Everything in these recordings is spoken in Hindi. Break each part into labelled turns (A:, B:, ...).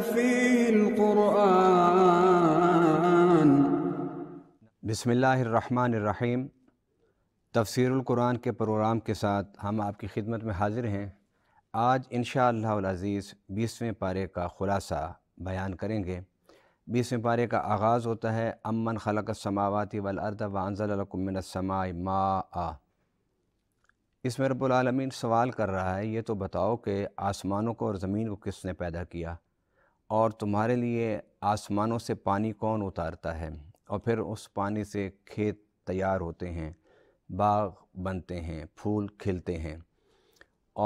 A: فيه القرآن बसमीम तफसरक़ुरान के प्रोग्राम के साथ हम आपकी खिदमत में हाजिर हैं आज इन अज़ीज़ बीसवें पारे का ख़ुलासा बयान करेंगे बीसवें पारे का आगाज़ होता है अमन खलक समावती वलअर्द वज़लकुमिनसमाई मा आ इसमें रबालमीन सवाल कर रहा है ये तो बताओ कि आसमानों को और ज़मीन को किसने पैदा किया और तुम्हारे लिए आसमानों से पानी कौन उतारता है और फिर उस पानी से खेत तैयार होते हैं बाग बनते हैं फूल खिलते हैं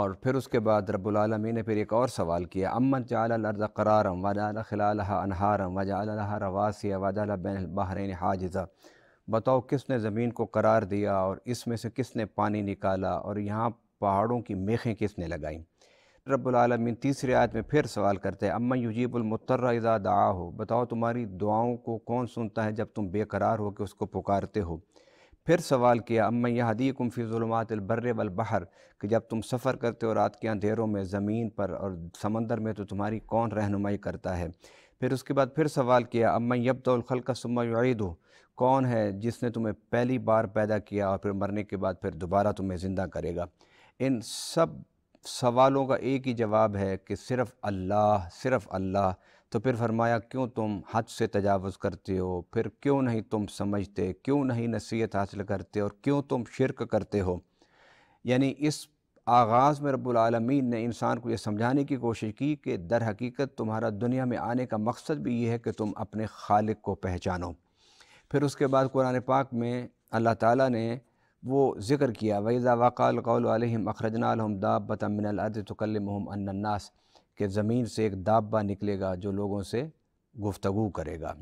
A: और फिर उसके बाद रबालमी ने फिर एक और सवाल किया अमन चालर्द करारम वजाल खिलाल अनहारम वजाल रवासिया वजाल बैन बहरीन हाजज़ा बताओ किसने ज़मीन को करार दिया और इसमें से किसने पानी निकाला और यहाँ पहाड़ों की मेखें किसने लगाईं रबालमीन तीसरी आयत में फिर सवाल करते हैं अम्मा युजीबुलमतर्रा दआ हो बताओ तुम्हारी दुआओं को कौन सुनता है जब तुम बेकरार हो कि उसको पुकारते हो फिर सवाल किया अम्मा यह हदी फ़ीज़ुलमातबर वलबहर कि जब तुम सफ़र करते हो रात के अंधेरों में ज़मीन पर और समंदर में तो तुम्हारी कौन रहनुमाई करता है फिर उसके बाद फिर सवाल किया अम्मा खल का सुमाद हो कौन है जिसने तुम्हें पहली बार पैदा किया और फिर मरने के बाद फिर दोबारा तुम्हें ज़िंदा करेगा इन सब सवालों का एक ही जवाब है कि सिर्फ़ अल्लाह सिर्फ़ अल्लाह तो फिर फरमाया क्यों तुम हद से तजावज़ करते हो फिर क्यों नहीं तुम समझते क्यों नहीं नसीहत हासिल करते और क्यों तुम शिरक करते हो यानी इस आगाज़ में रब्लमीन ने इंसान को यह समझाने की कोशिश की कि दर हकीकत तुम्हारा दुनिया में आने का मकसद भी ये है कि तुम अपने खालिक को पहचानो फिर उसके बाद कुरान पाक में अल्लाह ताला ने वो ज़िक्र किया वैज़ा वक़ाल कौलम अखरजनाम दाबता मिनलद तकलम अन्नास के ज़मीन से एक दाबा निकलेगा जो लोगों से गुफ्तु करेगा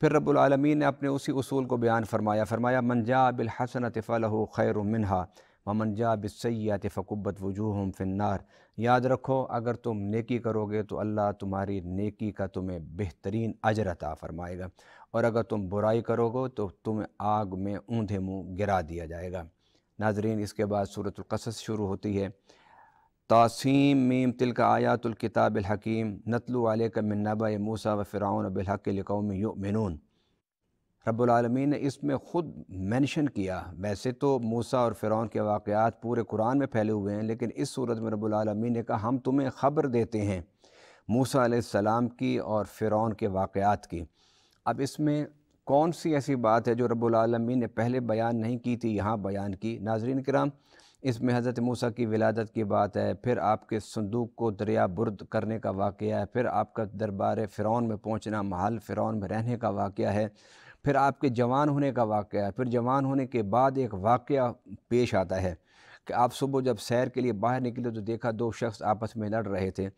A: फिर रबालमीन ने अपने उसी असूल को बयान फरमाया फरमाया मनजा बिलहसन तफ़ल खैर मिनहा ममन जा सैयात फ़कुबत वजूहम फिनार याद रखो अगर तुम नेकी करोगे तो अल्लाह तुम्हारी नेकी का तुम्हें बेहतरीन अजर अता फ़रमाएगा और अगर तुम बुराई करोगे तो तुम्हें आग में ऊंधे मुँह गिरा दिया जाएगा नाजरीन इसके बाद सूरतलकसस शुरू होती है तासीम मीम आयातुल आयातुल्किताब हकीम आल का मिन्नबा मूसा व फ़िरा बिलहक़ यू मिनून रबालमीन ने इसमें ख़ुद मेंशन किया वैसे तो मूसा और फ़िरौन के वाक़ात पूरे कुरान में फैले हुए हैं लेकिन इस सूरत में रबालमीन ने कहा हम तुम्हें ख़बर देते हैं मूसा सलाम की और फ़िरौन के वाक़ात की अब इसमें कौन सी ऐसी बात है जो रबालमीन ने पहले बयान नहीं की थी यहाँ बयान की नाजरीन कराम इसमें हज़रत मूसा की विलादत की बात है फिर आपके संदूक को दरिया बुर्द करने का वाक़ है फिर आपका दरबार फ़िरौन में पहुँचना महल फ़िरौन में रहने का वाक़ है फिर आपके जवान होने का वाक़ है फिर जवान होने के बाद एक वाक़ पेश आता है कि आप सुबह जब सैर के लिए बाहर निकले तो देखा दो शख्स आपस में लड़ रहे थे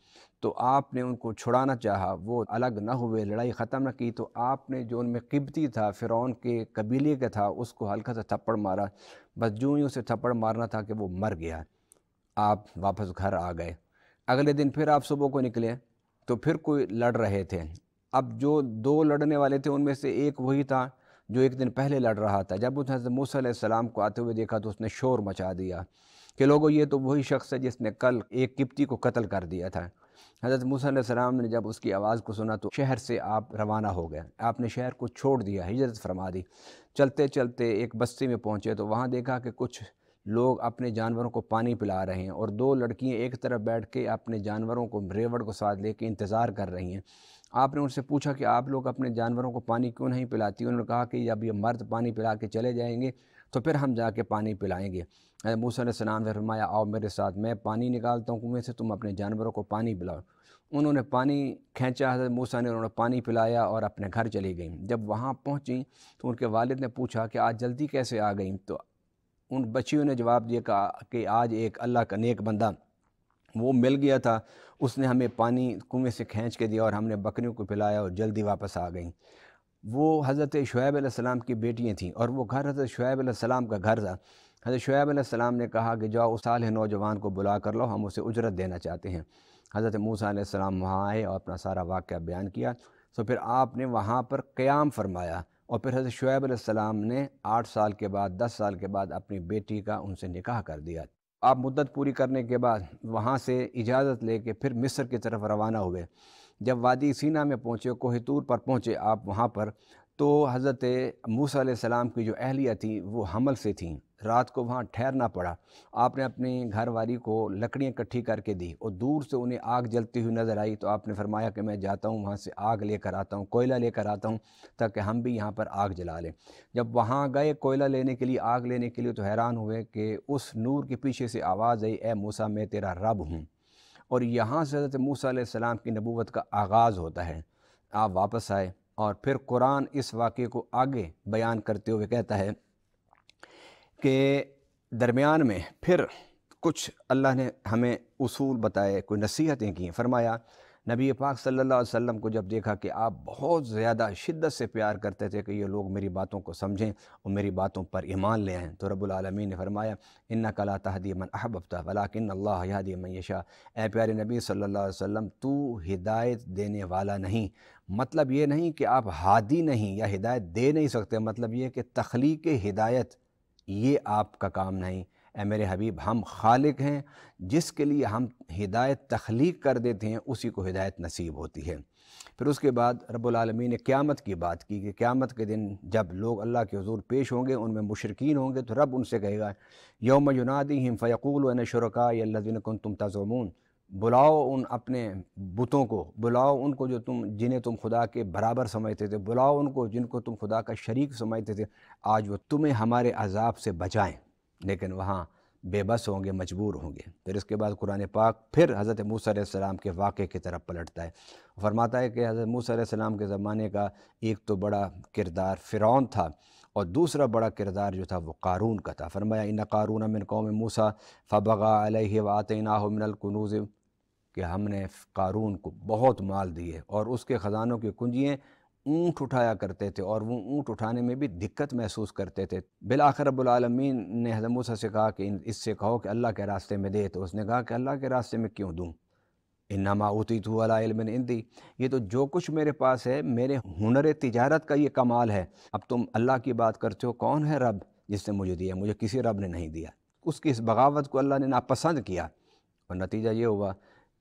A: तो आपने उनको छुड़ाना चाहा वो अलग ना हुए लड़ाई ख़त्म ना की तो आपने जो उनमें किबती था फ़िरौन के कबीले का था उसको हल्का सा थप्पड़ मारा बस जू ही उसे थप्पड़ मारना था कि वो मर गया आप वापस घर आ गए अगले दिन फिर आप सुबह को निकले तो फिर कोई लड़ रहे थे अब जो दो लड़ने वाले थे उनमें से एक वही था जो एक दिन पहले लड़ रहा था जब उसने हजरत मूसम को आते हुए देखा तो उसने शोर मचा दिया कि लोगों ये तो वही शख्स है जिसने कल एक किप्ती को कत्ल कर दिया था हज़रत मूसम ने जब उसकी आवाज़ को सुना तो शहर से आप रवाना हो गए आपने शहर को छोड़ दिया हिजरत फरमा दी चलते चलते एक बस्ती में पहुँचे तो वहाँ देखा कि कुछ लोग अपने जानवरों को पानी पिला रहे हैं और दो लड़कियाँ एक तरफ बैठ के अपने जानवरों को रेवड़ को साथ लेकर इंतज़ार कर रही हैं आपने उनसे पूछा कि आप लोग अपने जानवरों को पानी क्यों नहीं पिलाती उन्होंने कहा कि जब ये मर्द पानी पिला के चले जाएंगे तो फिर हम जाके पानी पिलाएंगे मूसा सलाम ने फरमाया आओ मेरे साथ मैं पानी निकालता हूँ कुएँ से तुम अपने जानवरों को पानी पिलाओ उन्होंने पानी खींचा हजरत मूसा ने उन्होंने पानी पिलाया और अपने घर चली गई जब वहाँ पहुँची तो उनके वालिद ने पूछा कि आज जल्दी कैसे आ गई तो उन बच्चियों ने जवाब दिया कि आज एक अल्लाह का नेक बंदा वो मिल गया था उसने हमें पानी कुएँ से खींच के दिया और हमने बकरियों को पिलाया और जल्दी वापस आ गई वो हज़रत शुएब आसमाम की बेटियाँ थीं और वो घर हज़रत शुएब आसमाम का घर था हज़रत शुएब आसमाम ने कहा कि जाओ उस साल नौजवान को बुला कर लो हम उसे उजरत देना चाहते हैं हज़रत मूसा वहाँ आए और अपना सारा वाक़ बयान किया तो फिर आपने वहाँ पर क़्याम फरमाया और फिर हज़रत शुएब आसमाम ने आठ साल के बाद दस साल के बाद अपनी बेटी का उनसे निकाह कर दिया आप मुद्दत पूरी करने के बाद वहाँ से इजाज़त ले कर फिर मिस्र की तरफ रवाना हुए जब वादी सीना में पहुँचे कोहतूर पर पहुँचे आप वहाँ पर तो हज़रत मूसा सलाम की जो अहलिया थी वो हमल से थी रात को वहाँ ठहरना पड़ा आपने अपनी घरवारी को लकड़ियाँ इकट्ठी करके दी और दूर से उन्हें आग जलती हुई नज़र आई तो आपने फरमाया कि मैं जाता हूँ वहाँ से आग लेकर आता हूँ कोयला लेकर आता हूँ ताकि हम भी यहाँ पर आग जला लें जब वहाँ गए कोयला लेने के लिए आग लेने के लिए तो हैरान हुए कि उस नूर के पीछे से आवाज़ आई ए मूसा मैं तेरा रब हूँ और यहाँ से हज़रत मूसा की नबूवत का आगाज़ होता है आप वापस आए और फिर कुरान इस वाक़े को आगे बयान करते हुए कहता है के दरमियान में फिर कुछ अल्लाह ने हमें उसूल बताए कोई नसीहतें की फरमाया नबी पाक सल्लल्लाहु अलैहि वसल्लम को जब देखा कि आप बहुत ज़्यादा शिद्दत से प्यार करते थे कि ये लोग मेरी बातों को समझें और मेरी बातों पर ईमान ले आएँ तो रब्बुल ने फरमाया इन्ना कला तहदी मन अहबता वलाकिन अल्लाह मैशा ए प्यारे नबी सल्लल्लाहु अलैहि वसल्लम तू हिदायत देने वाला नहीं मतलब ये नहीं कि आप हादी नहीं या हिदायत दे नहीं सकते मतलब ये कि तख्लीक हिदायत ये आपका काम नहीं ए मेरे हबीब हम खालिक हैं जिसके लिए हम हिदायत तख्लीक कर देते हैं उसी को हिदायत नसीब होती है फिर उसके बाद रबालमीन ने क़्यामत की बात की कि क़्यामत के दिन जब लोग अल्लाह के हजूर पेश होंगे उनमें मुशरकिन होंगे तो रब उनसे कहेगा यौम युनादी हिम फ़यकूल शुरा शुरका यदिन कन तुम तजमून बुलाओ उन अपने बुतों को बुलाओ उनको जो तुम जिन्हें तुम खुदा के बराबर समझते थे बुलाओ उनको जिनको तुम खुदा का शरीक समझते थे आज वो तुम्हें हमारे अजाब से बचाएं लेकिन वहाँ बेबस होंगे मजबूर होंगे फिर इसके बाद कुरान पाक फिर हज़रत मूसम के वाक़े की तरफ पलटता है फरमाता है कि हज़रत मूसा सलाम के ज़माने का एक तो बड़ा किरदार फ़िरौन था और दूसरा बड़ा किरदार जो था वो कारून का था फरमाया इन कारून मिन कौम मूसा फ़बगा वातना मिनलकनूज़ कि हमने कारून को बहुत माल दिए और उसके ख़जानों की कुंजियाँ ऊँट उठाया करते थे और वो ऊँट उठाने में भी दिक्कत महसूस करते थे बिलाखर रबालमीन ने हजमूसा से कहा कि इससे कहो कि अल्लाह के रास्ते में दे तो उसने कहा कि अल्लाह के रास्ते में क्यों दूँ इनामा उती तो वाला इलमिन इंदी ये तो जो कुछ मेरे पास है मेरे हुनर तिजारत का ये कमाल है अब तुम अल्लाह की बात करते हो कौन है रब जिसने मुझे दिया मुझे किसी रब ने नहीं दिया उसकी इस बगावत को अल्लाह ने नापसंद किया और नतीजा ये हुआ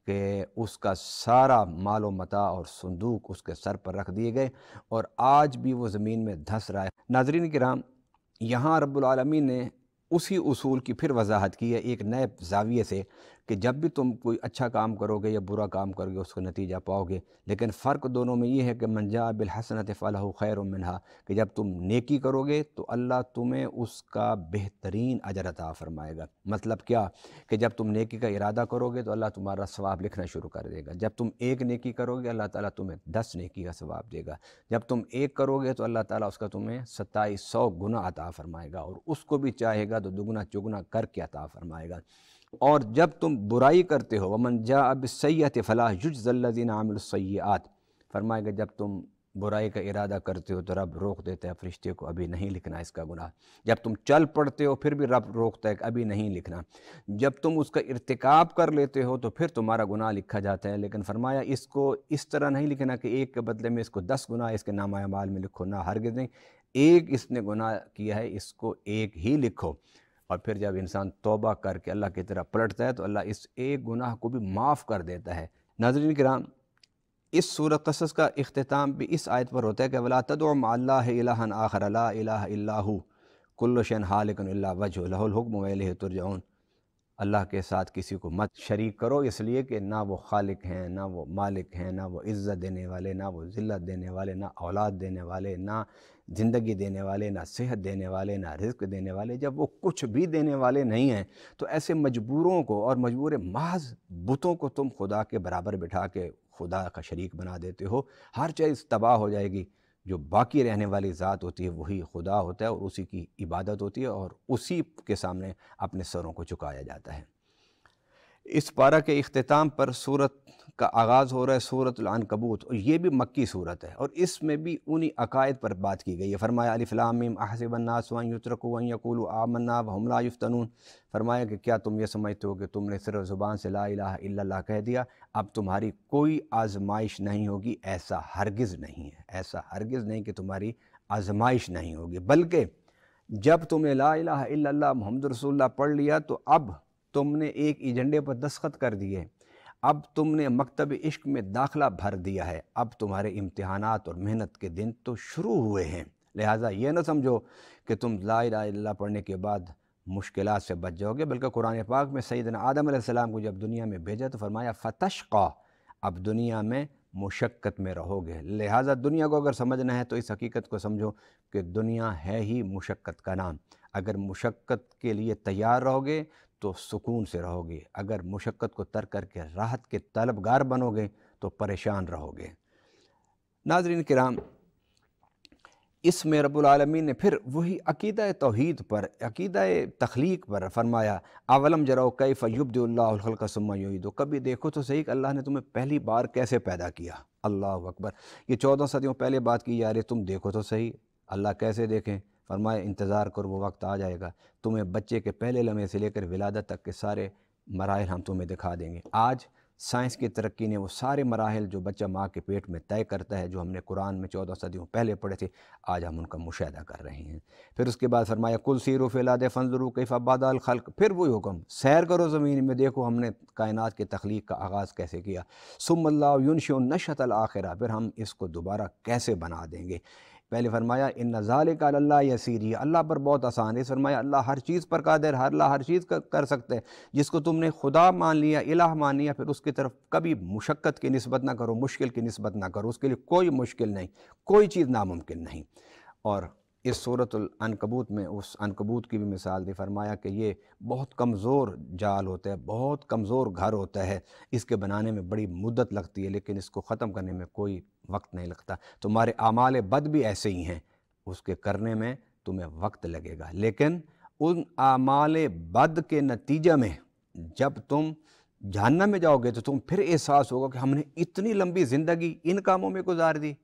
A: कि उसका सारा मालो मता और संदूक उसके सर पर रख दिए गए और आज भी वो ज़मीन में धंस रहा है नाजरीन कराम यहाँ रब्लमी ने उसी उसूल की फिर वजाहत की है एक नए जाविये से कि जब भी तुम कोई अच्छा काम करोगे या बुरा काम करोगे उसका नतीजा पाओगे लेकिन फ़र्क दोनों में ये है कि मंजा बिलहसनत फ़लाह खैर मिनहा कि जब तुम नेकी करोगे तो अल्लाह तुम्हें उसका बेहतरीन अजर अता फ़रमाएगा मतलब क्या कि जब तुम नेकी का इरादा करोगे तो अल्लाह तुम्हारा स्वाब लिखना शुरू कर देगा जब तुम एक नेकी करोगे अल्लाह ताली तुम्हें दस नेकी का स्वाब देगा जब तुम एक करोगे तो अल्लाह ताली उसका तुम्हें सत्ताईस सौ गुना अता फ़रमाएगा और उसको भी चाहेगा तो दुगना चुगना करके अता फ़रमाएगा और जब तुम बुराई करते हो वमन जा अब सैत फ़लाह युजल्लिन आमिलसैत फरमाएगा जब तुम बुराई का इरादा करते हो तो रब रोक देता है फरिश्ते को अभी नहीं लिखना इसका गुनाह जब तुम चल पड़ते हो फिर भी रब रोकता है अभी नहीं लिखना जब तुम उसका इरतकाब कर लेते हो तो फिर तुम्हारा गुनाह लिखा जाता है लेकिन फरमाया इसको इस तरह नहीं लिखना कि एक के बदले में इसको दस गुना इसके नामा माल में लिखो ना हरगिज नहीं एक इसने गुनाह किया है इसको एक ही लिखो और फिर जब इंसान तोबा करके अल्लाह की तरह पलटता है तो अल्लाह इस एक गुनाह को भी माफ़ कर देता है नाजरीन कराम इस सूरत कसस का अख्ताम भी इस आयत पर होता है कि वला तदम आखर अल्लाह कुल्लशन हालिकन वजहलहुकम तुरजाउन अल्लाह के साथ किसी को मत शरीक करो इसलिए कि ना वो खालिक हैं ना वो मालिक हैं ना वो इज़्ज़त देने वाले ना वो ज़िल्लत देने वाले ना औलाद देने वाले ना ज़िंदगी देने वाले ना सेहत देने वाले ना रिस्क देने वाले जब वो कुछ भी देने वाले नहीं हैं तो ऐसे मजबूरों को और मजबूर महज बुतों को तुम खुदा के बराबर बिठा के खुदा का शरीक बना देते हो हर चीज़ तबाह हो जाएगी जो बाकी रहने वाली ज़ात होती है वही खुदा होता है और उसी की इबादत होती है और उसी के सामने अपने सरों को झुकाया जाता है इस पारा के अख्ताम पर सूरत का आगाज़ हो रहा है सूरत कबूत और ये भी मक्की सूरत है और इसमें भी उन्हीं अकायद पर बात की गई है फरमाया अलीफ़लामीम अहसबन्नास वहीं युतरक वहीं आमन्ना हमला युफ्तनून फरमाया कि क्या तुम ये समझते हो कि तुमने सिर्फ ज़ुबान से ला इला कह दिया अब तुम्हारी कोई आजमाइश नहीं होगी ऐसा हरगिज़ नहीं है ऐसा हरगिज़ नहीं कि तुम्हारी आजमाइश नहीं होगी बल्कि जब तुमने ला इला मोहम्मद रसोल्ला पढ़ लिया तो अब तुमने एक एजेंडे पर दस्खत कर दिए अब तुमने मकतब इश्क में दाखला भर दिया है अब तुम्हारे इम्तहानात और मेहनत के दिन तो शुरू हुए हैं लिहाजा ये ना समझो कि तुम ला पढ़ने के बाद मुश्किल से बच जाओगे बल्कि कुरान पाक में सैदन आदम सलाम को जब दुनिया में भेजा तो फरमाया का अब दुनिया में मुशक्क़त में रहोगे लिहाजा दुनिया को अगर समझना है तो इस हकीकत को समझो कि दुनिया है ही मुशक्क़त का नाम अगर मुशक्क़त के लिए तैयार रहोगे तो सुकून से रहोगे अगर मुशक्क़त को तर करके राहत के तलबगार बनोगे तो परेशान रहोगे नाजरीन कराम इसमें रबालमीन ने फिर वही अकीद तोहद पर अकीद तख्लीक पर फरमाया अवलम जरा कई फ़युबल्लासम्मा दो कभी देखो तो सही अल्लाह ने तुम्हें पहली बार कैसे पैदा किया अल्लाह अकबर ये चौदह सदियों पहले बात की जा रही तुम देखो तो सही अल्लाह कैसे देखें फरमाए इंतज़ार करो वो वक्त आ जाएगा तुम्हें बच्चे के पहले लम्हे से लेकर विलादत तक के सारे मराहल हम तुम्हें दिखा देंगे आज साइंस की तरक्की ने वो सारे मराहल जो बच्चा माँ के पेट में तय करता है जो हमने कुरान में चौदह सदियों पहले पढ़े थे आज हम उनका मुशाह कर रहे हैं फिर उसके बाद फरमाया कुल सीर फ़िलाद फ़नजरू कैफ अबादाल खल्क फिर वही हुक्म सैर करो ज़मीन में देखो हमने कायनात के तख्लीक का आगाज़ कैसे किया सुमल्ला युनश नशत आखिर फिर हम इसको दोबारा कैसे बना देंगे पहले फरमाया इन नज़ाल का यसीरी अल्लाह पर बहुत आसान है फरमाया अल्लाह हर चीज़ पर कादिर हर अल्लाह हर चीज़ कर, कर सकते हैं जिसको तुमने खुदा मान लिया इलाह मान लिया फिर उसकी तरफ कभी मुशक्क़त की नस्बत ना करो मुश्किल की नस्बत ना करो उसके लिए कोई मुश्किल नहीं कोई चीज़ नामुमकिन नहीं और इस सूरत अनकबूत में उस अनकबूत की भी मिसाल दी फरमाया कि ये बहुत कमज़ोर जाल होता है बहुत कमज़ोर घर होता है इसके बनाने में बड़ी मुद्दत लगती है लेकिन इसको ख़त्म करने में कोई वक्त नहीं लगता तुम्हारे आमाल बद भी ऐसे ही हैं उसके करने में तुम्हें वक्त लगेगा लेकिन उन आमाल बद के नतीजे में जब तुम जानना में जाओगे तो तुम फिर एहसास होगा कि हमने इतनी लंबी ज़िंदगी इन कामों में गुजार दी